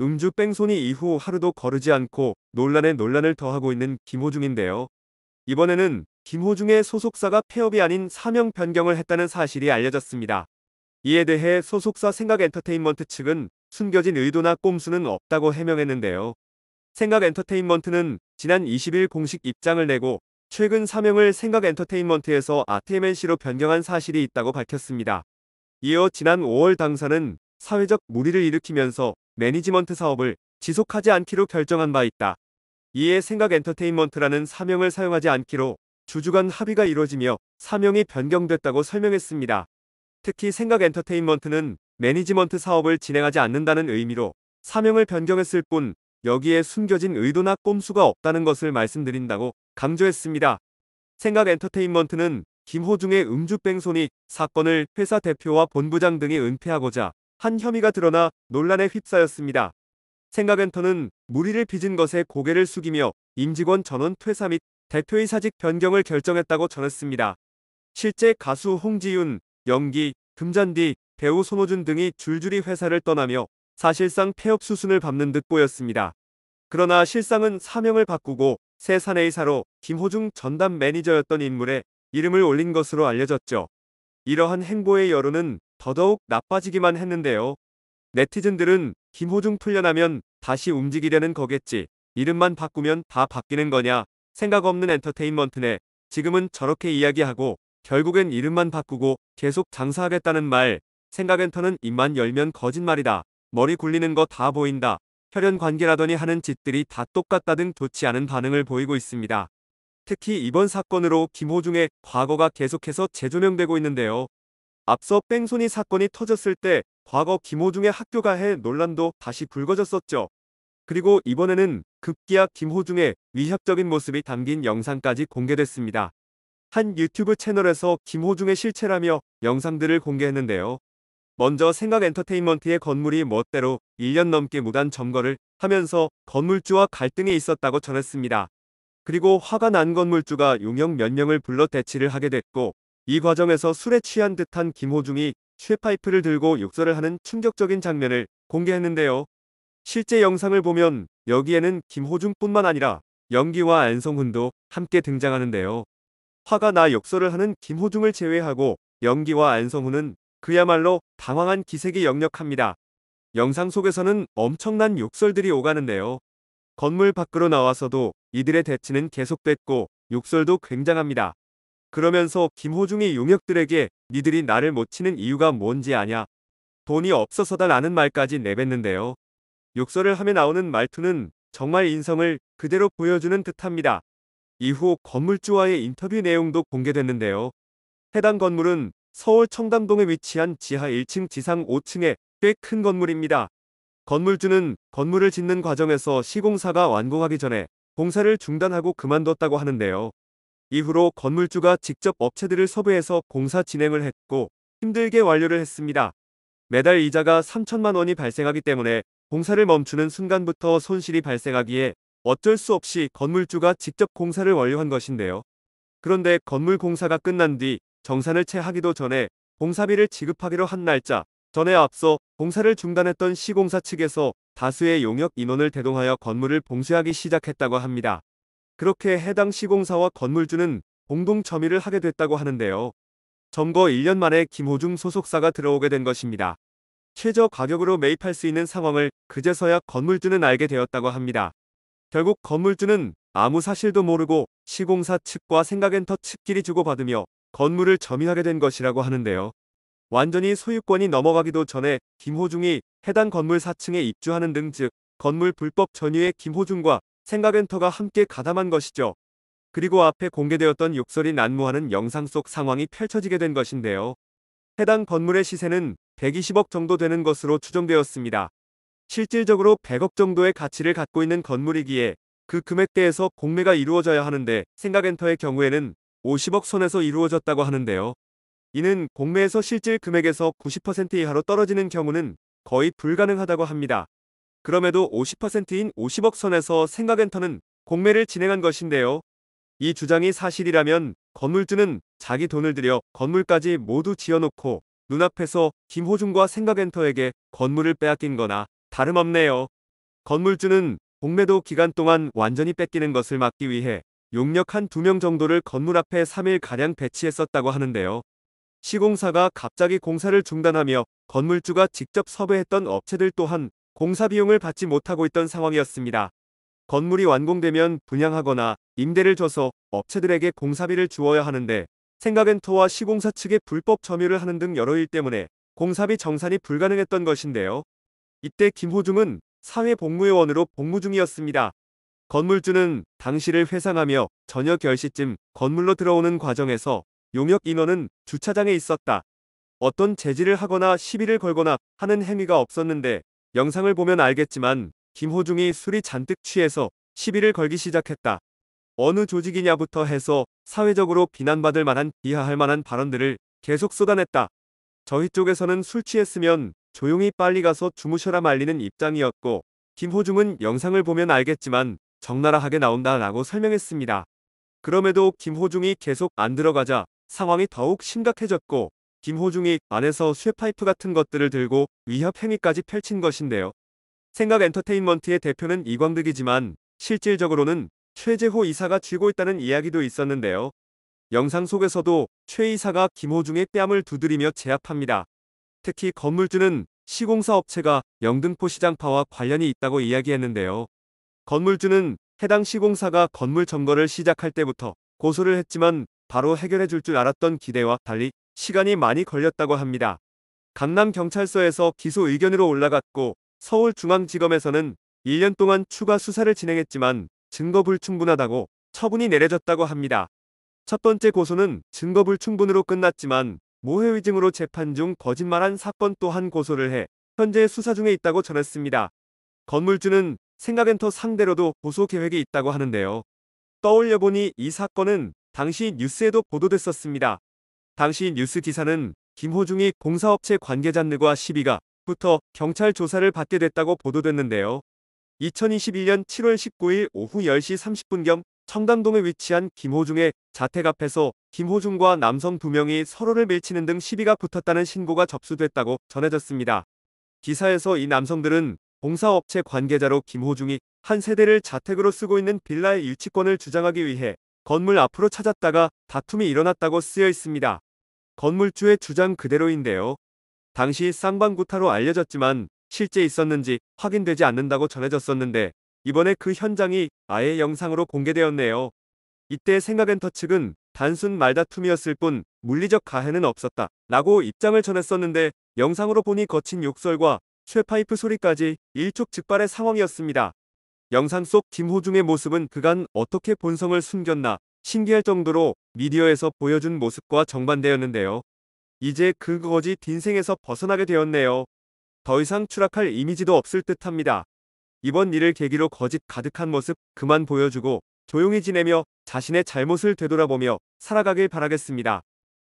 음주 뺑소니 이후 하루도 거르지 않고 논란에 논란을 더하고 있는 김호중인데요. 이번에는 김호중의 소속사가 폐업이 아닌 사명 변경을 했다는 사실이 알려졌습니다. 이에 대해 소속사 생각엔터테인먼트 측은 숨겨진 의도나 꼼수는 없다고 해명했는데요. 생각엔터테인먼트는 지난 20일 공식 입장을 내고 최근 사명을 생각엔터테인먼트에서 아트MNC로 변경한 사실이 있다고 밝혔습니다. 이어 지난 5월 당사는 사회적 무리를 일으키면서 매니지먼트 사업을 지속하지 않기로 결정한 바 있다. 이에 생각 엔터테인먼트라는 사명을 사용하지 않기로 주주간 합의가 이뤄지며 사명이 변경됐다고 설명했습니다. 특히 생각 엔터테인먼트는 매니지먼트 사업을 진행하지 않는다는 의미로 사명을 변경했을 뿐 여기에 숨겨진 의도나 꼼수가 없다는 것을 말씀드린다고 강조했습니다. 생각 엔터테인먼트는 김호중의 음주뺑소니 사건을 회사 대표와 본부장 등이 은폐하고자 한 혐의가 드러나 논란에 휩싸였습니다. 생각엔터는 무리를 빚은 것에 고개를 숙이며 임직원 전원 퇴사 및 대표의 사직 변경을 결정했다고 전했습니다. 실제 가수 홍지윤, 연기, 금잔디, 배우 손호준 등이 줄줄이 회사를 떠나며 사실상 폐업 수순을 밟는 듯 보였습니다. 그러나 실상은 사명을 바꾸고 새 사내이사로 김호중 전담 매니저였던 인물에 이름을 올린 것으로 알려졌죠. 이러한 행보의 여론은 더더욱 나빠지기만 했는데요. 네티즌들은 김호중 풀려나면 다시 움직이려는 거겠지. 이름만 바꾸면 다 바뀌는 거냐. 생각 없는 엔터테인먼트네. 지금은 저렇게 이야기하고 결국엔 이름만 바꾸고 계속 장사하겠다는 말. 생각 엔터는 입만 열면 거짓말이다. 머리 굴리는 거 다 보인다. 혈연 관계라더니 하는 짓들이 다 똑같다 등 좋지 않은 반응을 보이고 있습니다. 특히 이번 사건으로 김호중의 과거가 계속해서 재조명되고 있는데요. 앞서 뺑소니 사건이 터졌을 때 과거 김호중의 학교 가해 논란도 다시 불거졌었죠. 그리고 이번에는 급기야 김호중의 위협적인 모습이 담긴 영상까지 공개됐습니다. 한 유튜브 채널에서 김호중의 실체라며 영상들을 공개했는데요. 먼저 생각엔터테인먼트의 건물이 멋대로 1년 넘게 무단 점거를 하면서 건물주와 갈등이 있었다고 전했습니다. 그리고 화가 난 건물주가 용역 몇 명을 불러 대치를 하게 됐고 이 과정에서 술에 취한 듯한 김호중이 쇠파이프를 들고 욕설을 하는 충격적인 장면을 공개했는데요. 실제 영상을 보면 여기에는 김호중뿐만 아니라 연기와 안성훈도 함께 등장하는데요. 화가 나 욕설을 하는 김호중을 제외하고 연기와 안성훈은 그야말로 당황한 기색이 역력합니다. 영상 속에서는 엄청난 욕설들이 오가는데요. 건물 밖으로 나와서도 이들의 대치는 계속됐고 욕설도 굉장합니다. 그러면서 김호중이 용역들에게 니들이 나를 못 치는 이유가 뭔지 아냐. 돈이 없어서다라는 말까지 내뱉는데요. 욕설을 하며 나오는 말투는 정말 인성을 그대로 보여주는 듯합니다. 이후 건물주와의 인터뷰 내용도 공개됐는데요. 해당 건물은 서울 청담동에 위치한 지하 1층 지상 5층의 꽤 큰 건물입니다. 건물주는 건물을 짓는 과정에서 시공사가 완공하기 전에 공사를 중단하고 그만뒀다고 하는데요. 이후로 건물주가 직접 업체들을 섭외해서 공사 진행을 했고 힘들게 완료를 했습니다. 매달 이자가 3천만 원이 발생하기 때문에 공사를 멈추는 순간부터 손실이 발생하기에 어쩔 수 없이 건물주가 직접 공사를 완료한 것인데요. 그런데 건물 공사가 끝난 뒤 정산을 채 하기도 전에 공사비를 지급하기로 한 날짜 전에 앞서 공사를 중단했던 시공사 측에서 다수의 용역 인원을 대동하여 건물을 봉쇄하기 시작했다고 합니다. 그렇게 해당 시공사와 건물주는 공동 점의를 하게 됐다고 하는데요. 점거 1년 만에 김호중 소속사가 들어오게 된 것입니다. 최저 가격으로 매입할 수 있는 상황을 그제서야 건물주는 알게 되었다고 합니다. 결국 건물주는 아무 사실도 모르고 시공사 측과 생각엔터 측끼리 주고받으며 건물을 점유하게 된 것이라고 하는데요. 완전히 소유권이 넘어가기도 전에 김호중이 해당 건물 4층에 입주하는 등 즉 건물 불법 전유의 김호중과 생각엔터가 함께 가담한 것이죠. 그리고 앞에 공개되었던 욕설이 난무하는 영상 속 상황이 펼쳐지게 된 것인데요. 해당 건물의 시세는 120억 정도 되는 것으로 추정되었습니다. 실질적으로 100억 정도의 가치를 갖고 있는 건물이기에 그 금액대에서 공매가 이루어져야 하는데 생각엔터의 경우에는 50억 선에서 이루어졌다고 하는데요. 이는 공매에서 실질 금액에서 90% 이하로 떨어지는 경우는 거의 불가능하다고 합니다. 그럼에도 50%인 50억 선에서 생각엔터는 공매를 진행한 것인데요. 이 주장이 사실이라면 건물주는 자기 돈을 들여 건물까지 모두 지어놓고 눈앞에서 김호중과 생각엔터에게 건물을 빼앗긴 거나 다름없네요. 건물주는 공매도 기간 동안 완전히 뺏기는 것을 막기 위해 용역 한두 명 정도를 건물 앞에 3일가량 배치했었다고 하는데요. 시공사가 갑자기 공사를 중단하며 건물주가 직접 섭외했던 업체들 또한 공사 비용을 받지 못하고 있던 상황이었습니다. 건물이 완공되면 분양하거나 임대를 줘서 업체들에게 공사비를 주어야 하는데 생각엔토와 시공사 측의 불법 점유를 하는 등 여러 일 때문에 공사비 정산이 불가능했던 것인데요. 이때 김호중은 사회복무요원으로 복무 중이었습니다. 건물주는 당시를 회상하며 저녁 10시쯤 건물로 들어오는 과정에서 용역 인원은 주차장에 있었다. 어떤 제지를 하거나 시비를 걸거나 하는 행위가 없었는데 영상을 보면 알겠지만 김호중이 술이 잔뜩 취해서 시비를 걸기 시작했다. 어느 조직이냐부터 해서 사회적으로 비난받을 만한 비하할 만한 발언들을 계속 쏟아냈다. 저희 쪽에서는 술 취했으면 조용히 빨리 가서 주무셔라 말리는 입장이었고 김호중은 영상을 보면 알겠지만 적나라하게 나온다라고 설명했습니다. 그럼에도 김호중이 계속 안 들어가자 상황이 더욱 심각해졌고 김호중이 안에서 쇠파이프 같은 것들을 들고 위협 행위까지 펼친 것인데요. 생각 엔터테인먼트의 대표는 이광득이지만 실질적으로는 최재호 이사가 쥐고 있다는 이야기도 있었는데요. 영상 속에서도 최 이사가 김호중의 뺨을 두드리며 제압합니다. 특히 건물주는 시공사 업체가 영등포 시장파와 관련이 있다고 이야기했는데요. 건물주는 해당 시공사가 건물 점거를 시작할 때부터 고소를 했지만 바로 해결해 줄 줄 알았던 기대와 달리 시간이 많이 걸렸다고 합니다. 강남경찰서에서 기소 의견으로 올라갔고 서울중앙지검에서는 1년 동안 추가 수사를 진행했지만 증거 불충분하다고 처분이 내려졌다고 합니다. 첫 번째 고소는 증거 불충분으로 끝났지만 모해위증으로 재판 중 거짓말한 사건 또한 고소를 해 현재 수사 중에 있다고 전했습니다. 건물주는 생각엔터 상대로도 고소 계획이 있다고 하는데요. 떠올려보니 이 사건은 당시 뉴스에도 보도됐었습니다. 당시 뉴스 기사는 김호중이 공사업체 관계자들과 시비가 부터 경찰 조사를 받게 됐다고 보도됐는데요. 2021년 7월 19일 오후 10시 30분경 청담동에 위치한 김호중의 자택 앞에서 김호중과 남성 2명이 서로를 밀치는 등 시비가 붙었다는 신고가 접수됐다고 전해졌습니다. 기사에서 이 남성들은 공사업체 관계자로 김호중이 한 세대를 자택으로 쓰고 있는 빌라의 유치권을 주장하기 위해 건물 앞으로 찾았다가 다툼이 일어났다고 쓰여 있습니다. 건물주의 주장 그대로인데요. 당시 쌍방구타로 알려졌지만 실제 있었는지 확인되지 않는다고 전해졌었는데 이번에 그 현장이 아예 영상으로 공개되었네요. 이때 생각엔터 측은 단순 말다툼이었을 뿐 물리적 가해는 없었다 라고 입장을 전했었는데 영상으로 보니 거친 욕설과 쇠파이프 소리까지 일촉즉발의 상황이었습니다. 영상 속 김호중의 모습은 그간 어떻게 본성을 숨겼나 신기할 정도로 미디어에서 보여준 모습과 정반대였는데요. 이제 그거짓인생에서 벗어나게 되었네요. 더 이상 추락할 이미지도 없을 듯합니다. 이번 일을 계기로 거짓 가득한 모습 그만 보여주고 조용히 지내며 자신의 잘못을 되돌아보며 살아가길 바라겠습니다.